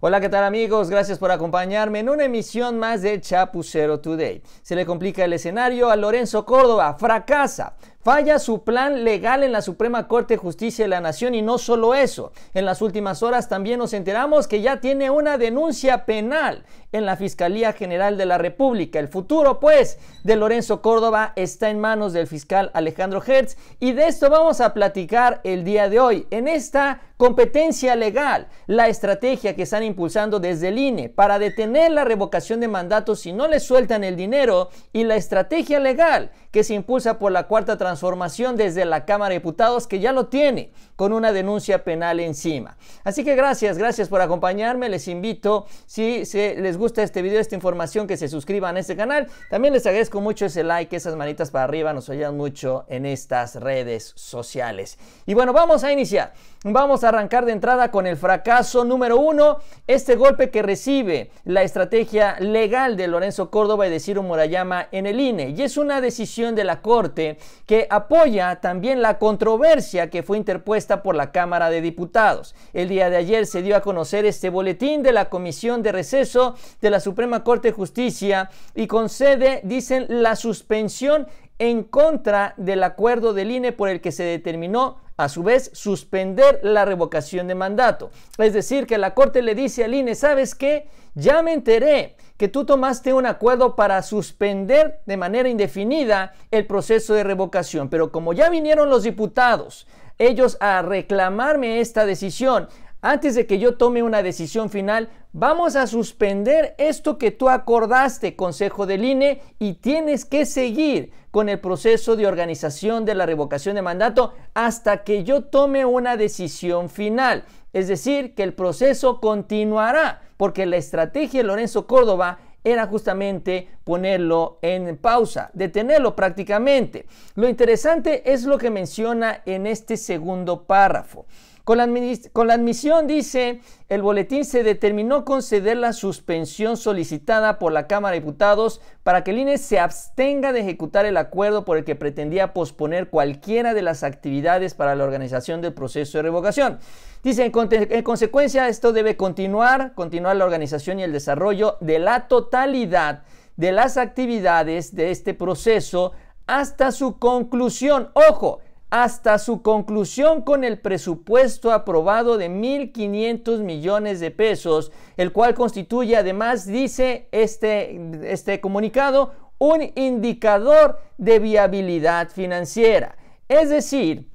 Hola, ¿qué tal amigos? Gracias por acompañarme en una emisión más de Chapucero Today. Se le complica el escenario a Lorenzo Córdoba, fracasa, Falla su plan legal en la Suprema Corte de Justicia de la Nación y no solo eso. En las últimas horas también nos enteramos que ya tiene una denuncia penal en la Fiscalía General de la República. El futuro, pues, de Lorenzo Córdoba está en manos del fiscal Alejandro Hertz y de esto vamos a platicar el día de hoy en esta competencia legal, la estrategia que están impulsando desde el INE para detener la revocación de mandatos si no le sueltan el dinero y la estrategia legal que se impulsa por la cuarta transformación formación desde la Cámara de Diputados que ya lo tiene con una denuncia penal encima. Así que gracias, gracias por acompañarme. Les invito, si se les gusta este video, esta información, que se suscriban a este canal. También les agradezco mucho ese like, esas manitas para arriba, nos ayudan mucho en estas redes sociales. Y bueno, vamos a iniciar. Vamos a arrancar de entrada con el fracaso número uno, este golpe que recibe la estrategia legal de Lorenzo Córdoba y de Ciro Morayama en el INE. Y es una decisión de la Corte que apoya también la controversia que fue interpuesta por la Cámara de Diputados. El día de ayer se dio a conocer este boletín de la Comisión de Receso de la Suprema Corte de Justicia y concede, dicen, la suspensión en contra del acuerdo del INE por el que se determinó a su vez suspender la revocación de mandato. Es decir, que la Corte le dice al INE, ¿sabes qué? Ya me enteré que tú tomaste un acuerdo para suspender de manera indefinida el proceso de revocación. Pero como ya vinieron los diputados, ellos a reclamarme esta decisión, antes de que yo tome una decisión final, vamos a suspender esto que tú acordaste, Consejo del INE, y tienes que seguir con el proceso de organización de la revocación de mandato hasta que yo tome una decisión final. Es decir, que el proceso continuará, porque la estrategia de Lorenzo Córdoba era justamente ponerlo en pausa, detenerlo prácticamente. Lo interesante es lo que menciona en este segundo párrafo. Con la, admisión, dice, el boletín se determinó conceder la suspensión solicitada por la Cámara de Diputados para que el INE se abstenga de ejecutar el acuerdo por el que pretendía posponer cualquiera de las actividades para la organización del proceso de revocación. Dice, en, en consecuencia, esto debe continuar, continuar la organización y el desarrollo de la totalidad de las actividades de este proceso hasta su conclusión. Ojo, hasta su conclusión con el presupuesto aprobado de 1.500 millones de pesos, el cual constituye además, dice este, este comunicado, un indicador de viabilidad financiera. Es decir,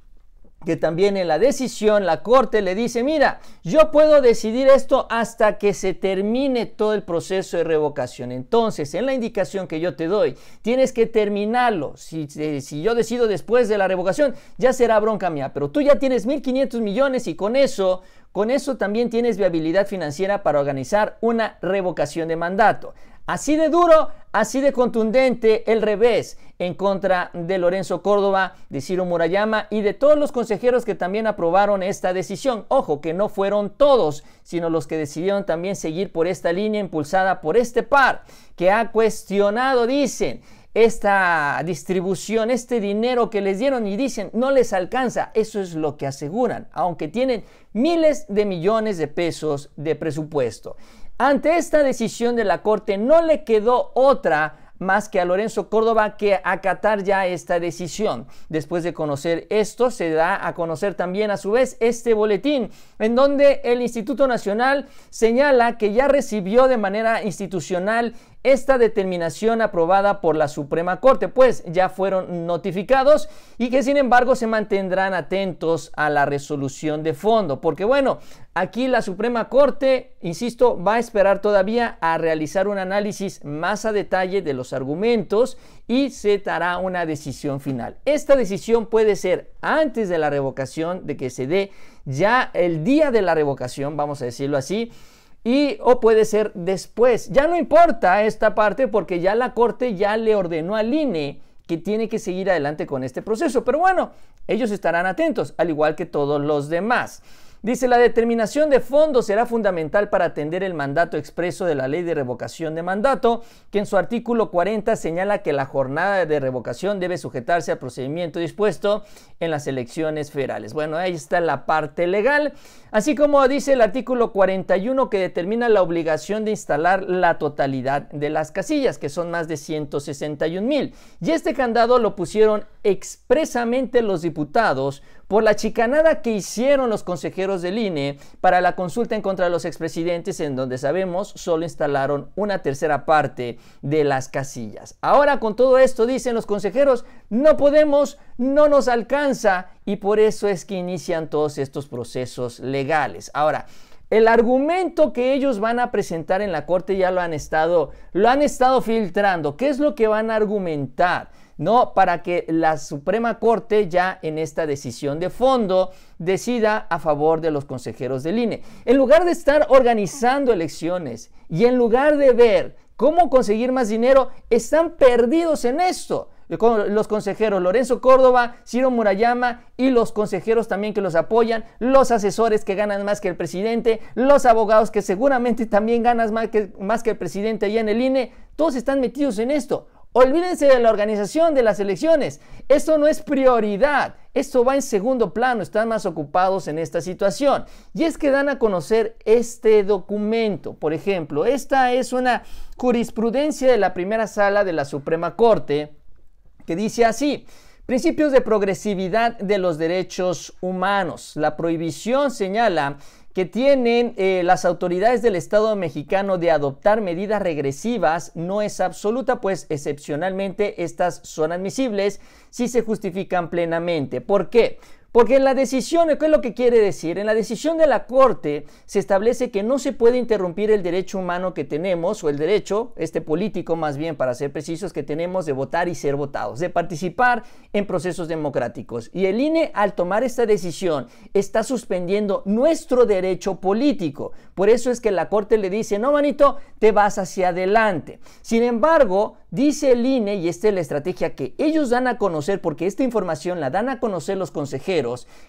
que también en la decisión la corte le dice, mira, yo puedo decidir esto hasta que se termine todo el proceso de revocación. Entonces, en la indicación que yo te doy, tienes que terminarlo. Si, eh, si yo decido después de la revocación, ya será bronca mía. Pero tú ya tienes 1.500 millones y con eso con eso también tienes viabilidad financiera para organizar una revocación de mandato. Así de duro, así de contundente el revés en contra de Lorenzo Córdoba, de Ciro Murayama y de todos los consejeros que también aprobaron esta decisión. Ojo, que no fueron todos, sino los que decidieron también seguir por esta línea impulsada por este par, que ha cuestionado, dicen, esta distribución, este dinero que les dieron y dicen no les alcanza. Eso es lo que aseguran, aunque tienen miles de millones de pesos de presupuesto. Ante esta decisión de la Corte no le quedó otra más que a Lorenzo Córdoba que acatar ya esta decisión. Después de conocer esto, se da a conocer también a su vez este boletín, en donde el Instituto Nacional señala que ya recibió de manera institucional esta determinación aprobada por la Suprema Corte, pues ya fueron notificados y que sin embargo se mantendrán atentos a la resolución de fondo, porque bueno, aquí la Suprema Corte, insisto, va a esperar todavía a realizar un análisis más a detalle de los argumentos y se dará una decisión final. Esta decisión puede ser antes de la revocación, de que se dé ya el día de la revocación, vamos a decirlo así, y o puede ser después. Ya no importa esta parte porque ya la Corte ya le ordenó al INE que tiene que seguir adelante con este proceso. Pero bueno, ellos estarán atentos, al igual que todos los demás. Dice, la determinación de fondo será fundamental para atender el mandato expreso de la ley de revocación de mandato, que en su artículo 40 señala que la jornada de revocación debe sujetarse al procedimiento dispuesto en las elecciones federales. Bueno, ahí está la parte legal, así como dice el artículo 41 que determina la obligación de instalar la totalidad de las casillas, que son más de 161 mil. Y este candado lo pusieron expresamente los diputados por la chicanada que hicieron los consejeros del INE para la consulta en contra de los expresidentes, en donde sabemos solo instalaron una tercera parte de las casillas. Ahora con todo esto dicen los consejeros, no podemos, no nos alcanza y por eso es que inician todos estos procesos legales. Ahora, el argumento que ellos van a presentar en la corte ya lo han estado lo han estado filtrando. ¿Qué es lo que van a argumentar? ¿no? Para que la Suprema Corte ya en esta decisión de fondo decida a favor de los consejeros del INE. En lugar de estar organizando elecciones y en lugar de ver cómo conseguir más dinero, están perdidos en esto eh, los consejeros Lorenzo Córdoba, Ciro Murayama y los consejeros también que los apoyan, los asesores que ganan más que el presidente, los abogados que seguramente también ganan más que, más que el presidente allá en el INE, todos están metidos en esto. Olvídense de la organización de las elecciones. Esto no es prioridad. Esto va en segundo plano. Están más ocupados en esta situación. Y es que dan a conocer este documento. Por ejemplo, esta es una jurisprudencia de la primera sala de la Suprema Corte que dice así. Principios de progresividad de los derechos humanos. La prohibición señala que tienen eh, las autoridades del Estado mexicano de adoptar medidas regresivas no es absoluta, pues excepcionalmente estas son admisibles si se justifican plenamente. ¿Por qué? Porque en la decisión, ¿qué es lo que quiere decir? En la decisión de la Corte se establece que no se puede interrumpir el derecho humano que tenemos, o el derecho, este político más bien para ser precisos, que tenemos de votar y ser votados, de participar en procesos democráticos. Y el INE al tomar esta decisión está suspendiendo nuestro derecho político. Por eso es que la Corte le dice, no, manito, te vas hacia adelante. Sin embargo, dice el INE, y esta es la estrategia que ellos dan a conocer, porque esta información la dan a conocer los consejeros,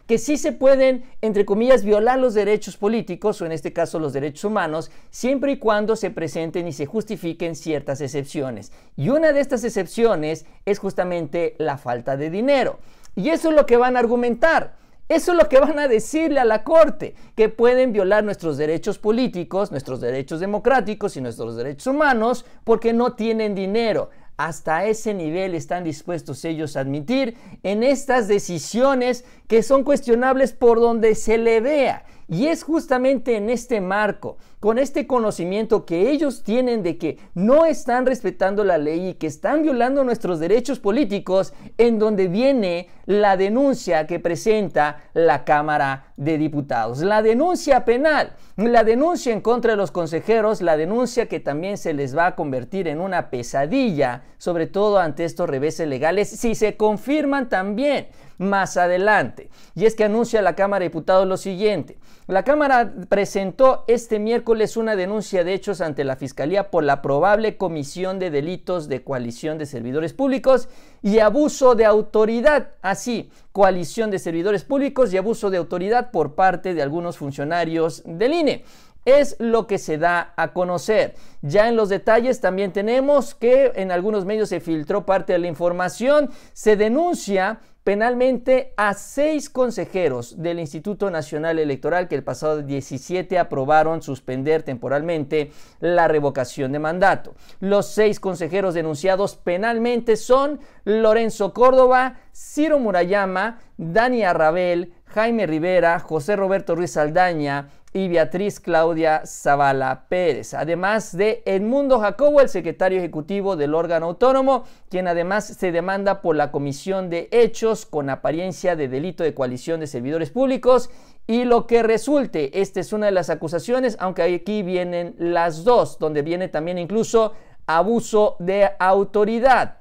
que sí se pueden, entre comillas, violar los derechos políticos o en este caso los derechos humanos, siempre y cuando se presenten y se justifiquen ciertas excepciones. Y una de estas excepciones es justamente la falta de dinero. Y eso es lo que van a argumentar. Eso es lo que van a decirle a la Corte, que pueden violar nuestros derechos políticos, nuestros derechos democráticos y nuestros derechos humanos porque no tienen dinero. Hasta ese nivel están dispuestos ellos a admitir en estas decisiones que son cuestionables por donde se le vea. Y es justamente en este marco con este conocimiento que ellos tienen de que no están respetando la ley y que están violando nuestros derechos políticos, en donde viene la denuncia que presenta la Cámara de Diputados. La denuncia penal, la denuncia en contra de los consejeros, la denuncia que también se les va a convertir en una pesadilla, sobre todo ante estos reveses legales, si se confirman también más adelante. Y es que anuncia la Cámara de Diputados lo siguiente. La Cámara presentó este miércoles es una denuncia de hechos ante la Fiscalía por la probable comisión de delitos de coalición de servidores públicos y abuso de autoridad. Así, ah, coalición de servidores públicos y abuso de autoridad por parte de algunos funcionarios del INE es lo que se da a conocer. Ya en los detalles también tenemos que en algunos medios se filtró parte de la información, se denuncia penalmente a seis consejeros del Instituto Nacional Electoral que el pasado 17 aprobaron suspender temporalmente la revocación de mandato. Los seis consejeros denunciados penalmente son Lorenzo Córdoba, Ciro Murayama, Dani Arrabel, Jaime Rivera, José Roberto Ruiz Aldaña, y Beatriz Claudia Zavala Pérez, además de Edmundo Jacobo, el secretario ejecutivo del órgano autónomo, quien además se demanda por la comisión de hechos con apariencia de delito de coalición de servidores públicos y lo que resulte. Esta es una de las acusaciones, aunque aquí vienen las dos, donde viene también incluso abuso de autoridad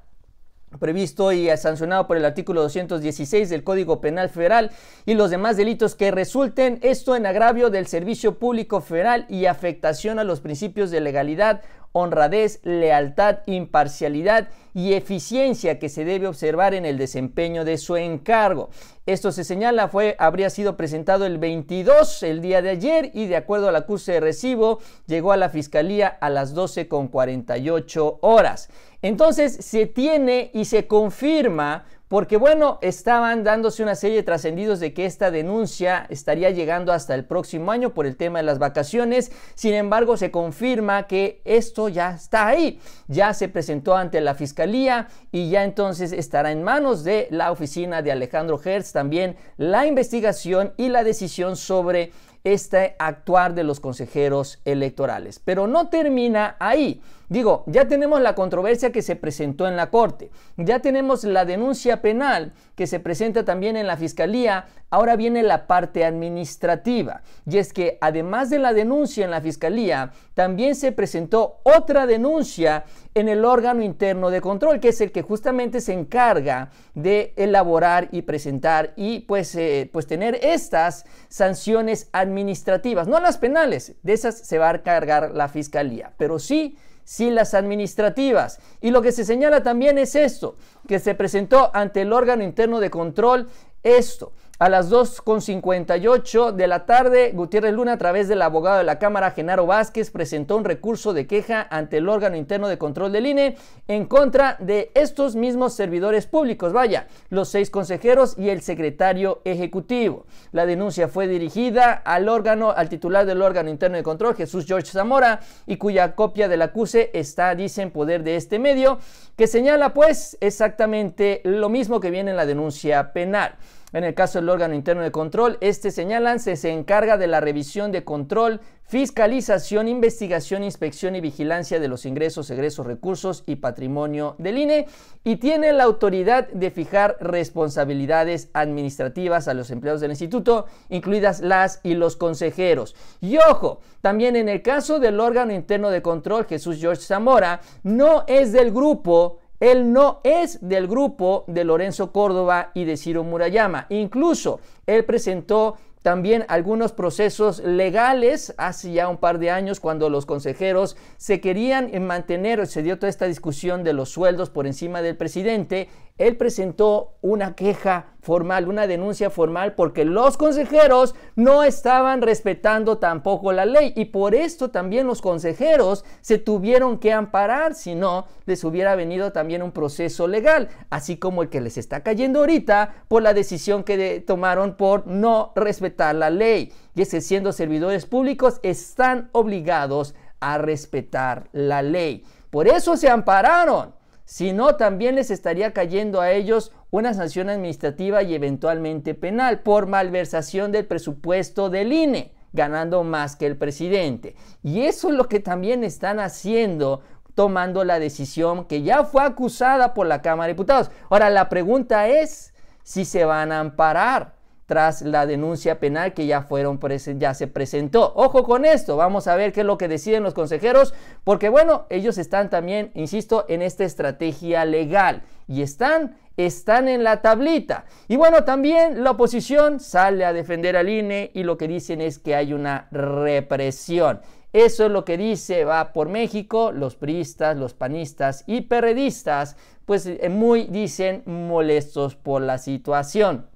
previsto y sancionado por el artículo 216 del Código Penal Federal y los demás delitos que resulten esto en agravio del servicio público federal y afectación a los principios de legalidad, honradez, lealtad, imparcialidad y eficiencia que se debe observar en el desempeño de su encargo. Esto se señala fue habría sido presentado el 22 el día de ayer y de acuerdo al acuse de recibo llegó a la fiscalía a las 12.48 horas. Entonces se tiene y se confirma porque bueno, estaban dándose una serie de trascendidos de que esta denuncia estaría llegando hasta el próximo año por el tema de las vacaciones. Sin embargo, se confirma que esto ya está ahí. Ya se presentó ante la fiscalía y ya entonces estará en manos de la oficina de Alejandro Hertz también la investigación y la decisión sobre este actuar de los consejeros electorales. Pero no termina ahí. Digo, ya tenemos la controversia que se presentó en la Corte, ya tenemos la denuncia penal que se presenta también en la Fiscalía, ahora viene la parte administrativa. Y es que además de la denuncia en la Fiscalía, también se presentó otra denuncia en el órgano interno de control, que es el que justamente se encarga de elaborar y presentar y pues, eh, pues tener estas sanciones administrativas, no las penales, de esas se va a cargar la Fiscalía, pero sí sin las administrativas. Y lo que se señala también es esto, que se presentó ante el órgano interno de control esto a las 2.58 de la tarde, Gutiérrez Luna, a través del abogado de la Cámara, Genaro Vázquez, presentó un recurso de queja ante el órgano interno de control del INE en contra de estos mismos servidores públicos, vaya, los seis consejeros y el secretario ejecutivo. La denuncia fue dirigida al órgano, al titular del órgano interno de control, Jesús George Zamora, y cuya copia del acuse está, dice, en poder de este medio, que señala pues exactamente lo mismo que viene en la denuncia penal. En el caso del órgano interno de control, este señalan se, se encarga de la revisión de control, fiscalización, investigación, inspección y vigilancia de los ingresos, egresos, recursos y patrimonio del INE y tiene la autoridad de fijar responsabilidades administrativas a los empleados del instituto, incluidas las y los consejeros. Y ojo, también en el caso del órgano interno de control, Jesús George Zamora, no es del grupo él no es del grupo de Lorenzo Córdoba y de Ciro Murayama. Incluso él presentó también algunos procesos legales hace ya un par de años cuando los consejeros se querían mantener, se dio toda esta discusión de los sueldos por encima del presidente él presentó una queja formal, una denuncia formal, porque los consejeros no estaban respetando tampoco la ley. Y por esto también los consejeros se tuvieron que amparar, si no, les hubiera venido también un proceso legal, así como el que les está cayendo ahorita por la decisión que tomaron por no respetar la ley. Y es que siendo servidores públicos están obligados a respetar la ley. Por eso se ampararon sino también les estaría cayendo a ellos una sanción administrativa y eventualmente penal por malversación del presupuesto del INE, ganando más que el presidente. Y eso es lo que también están haciendo tomando la decisión que ya fue acusada por la Cámara de Diputados. Ahora, la pregunta es si se van a amparar tras la denuncia penal que ya, fueron, ya se presentó. Ojo con esto, vamos a ver qué es lo que deciden los consejeros, porque bueno, ellos están también, insisto, en esta estrategia legal y están están en la tablita. Y bueno, también la oposición sale a defender al INE y lo que dicen es que hay una represión. Eso es lo que dice va por México, los priistas, los panistas y perredistas, pues eh, muy dicen molestos por la situación.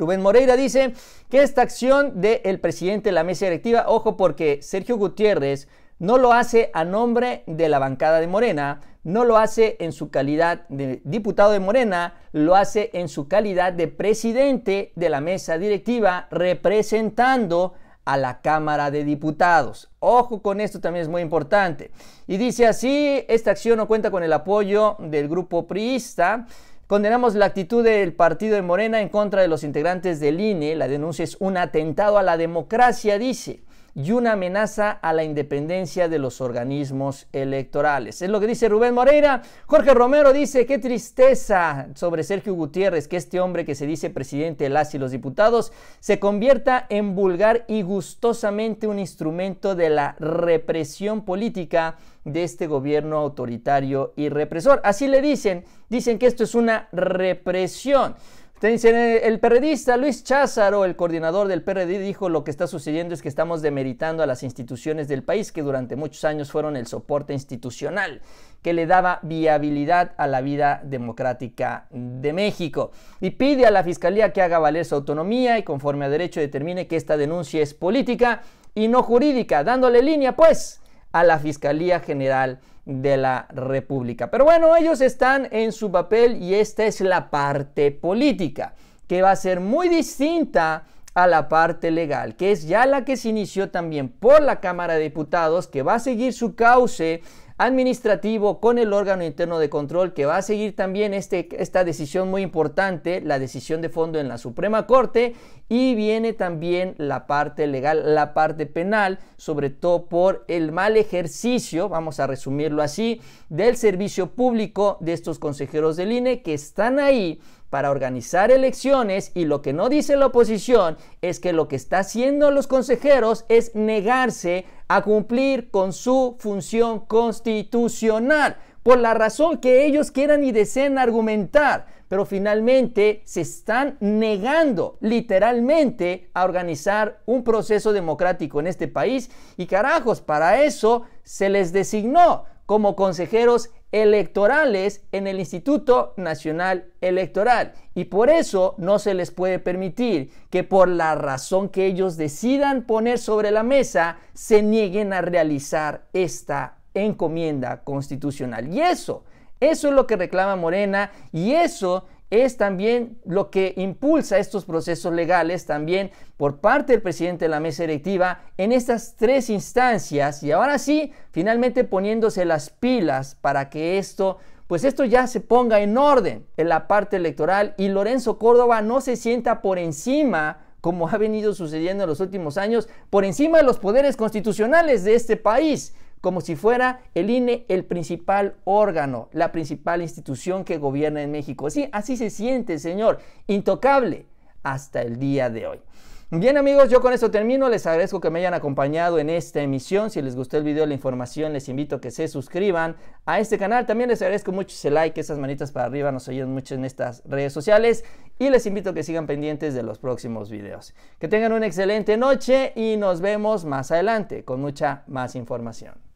Rubén Moreira dice que esta acción del presidente de la mesa directiva, ojo porque Sergio Gutiérrez no lo hace a nombre de la bancada de Morena, no lo hace en su calidad de diputado de Morena, lo hace en su calidad de presidente de la mesa directiva representando a la Cámara de Diputados. Ojo con esto también es muy importante. Y dice así, esta acción no cuenta con el apoyo del grupo priista. Condenamos la actitud del partido de Morena en contra de los integrantes del INE. La denuncia es un atentado a la democracia, dice, y una amenaza a la independencia de los organismos electorales. Es lo que dice Rubén Moreira. Jorge Romero dice, qué tristeza sobre Sergio Gutiérrez, que este hombre que se dice presidente de las y los diputados se convierta en vulgar y gustosamente un instrumento de la represión política de este gobierno autoritario y represor. Así le dicen, dicen que esto es una represión. dicen, eh, el periodista Luis Cházaro, el coordinador del PRD, dijo lo que está sucediendo es que estamos demeritando a las instituciones del país que durante muchos años fueron el soporte institucional que le daba viabilidad a la vida democrática de México. Y pide a la Fiscalía que haga valer su autonomía y conforme a derecho determine que esta denuncia es política y no jurídica, dándole línea pues a la Fiscalía General de la República. Pero bueno, ellos están en su papel y esta es la parte política, que va a ser muy distinta a la parte legal, que es ya la que se inició también por la Cámara de Diputados, que va a seguir su cauce administrativo con el órgano interno de control que va a seguir también este, esta decisión muy importante, la decisión de fondo en la Suprema Corte y viene también la parte legal, la parte penal, sobre todo por el mal ejercicio, vamos a resumirlo así, del servicio público de estos consejeros del INE que están ahí para organizar elecciones y lo que no dice la oposición es que lo que está haciendo los consejeros es negarse a cumplir con su función constitucional por la razón que ellos quieran y deseen argumentar, pero finalmente se están negando literalmente a organizar un proceso democrático en este país y carajos, para eso se les designó como consejeros electorales en el Instituto Nacional Electoral. Y por eso no se les puede permitir que por la razón que ellos decidan poner sobre la mesa, se nieguen a realizar esta encomienda constitucional. Y eso, eso es lo que reclama Morena y eso es también lo que impulsa estos procesos legales también por parte del presidente de la mesa directiva en estas tres instancias y ahora sí, finalmente poniéndose las pilas para que esto pues esto ya se ponga en orden en la parte electoral y Lorenzo Córdoba no se sienta por encima como ha venido sucediendo en los últimos años, por encima de los poderes constitucionales de este país, como si fuera el INE el principal órgano, la principal institución que gobierna en México. así se siente, señor, intocable hasta el día de hoy. Bien amigos, yo con esto termino. Les agradezco que me hayan acompañado en esta emisión. Si les gustó el video, la información, les invito a que se suscriban a este canal. También les agradezco mucho ese like, esas manitas para arriba nos oyen mucho en estas redes sociales. Y les invito a que sigan pendientes de los próximos videos. Que tengan una excelente noche y nos vemos más adelante con mucha más información.